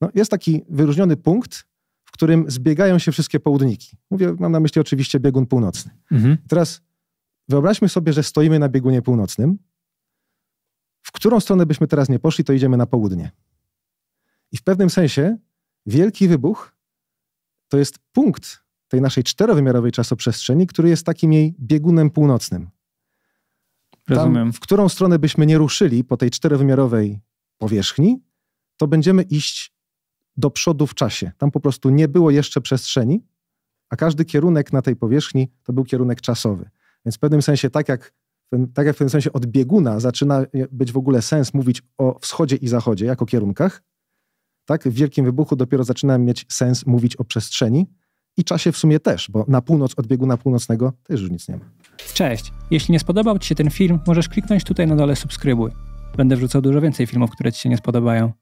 No, jest taki wyróżniony punkt, w którym zbiegają się wszystkie południki. Mówię, mam na myśli oczywiście biegun północny. Mhm. Teraz wyobraźmy sobie, że stoimy na biegunie północnym. W którą stronę byśmy teraz nie poszli, to idziemy na południe. I w pewnym sensie wielki wybuch to jest punkt tej naszej czterowymiarowej czasoprzestrzeni, który jest takim jej biegunem północnym. Tam, w którą stronę byśmy nie ruszyli po tej czterowymiarowej powierzchni, to będziemy iść do przodu w czasie. Tam po prostu nie było jeszcze przestrzeni, a każdy kierunek na tej powierzchni to był kierunek czasowy. Więc w pewnym sensie, tak jak, tak jak w pewnym sensie od bieguna zaczyna być w ogóle sens mówić o wschodzie i zachodzie jako kierunkach, tak w Wielkim Wybuchu dopiero zaczyna mieć sens mówić o przestrzeni i czasie w sumie też, bo na północ od bieguna północnego też już nic nie ma. Cześć! Jeśli nie spodobał Ci się ten film, możesz kliknąć tutaj na dole subskrybuj. Będę wrzucał dużo więcej filmów, które Ci się nie spodobają.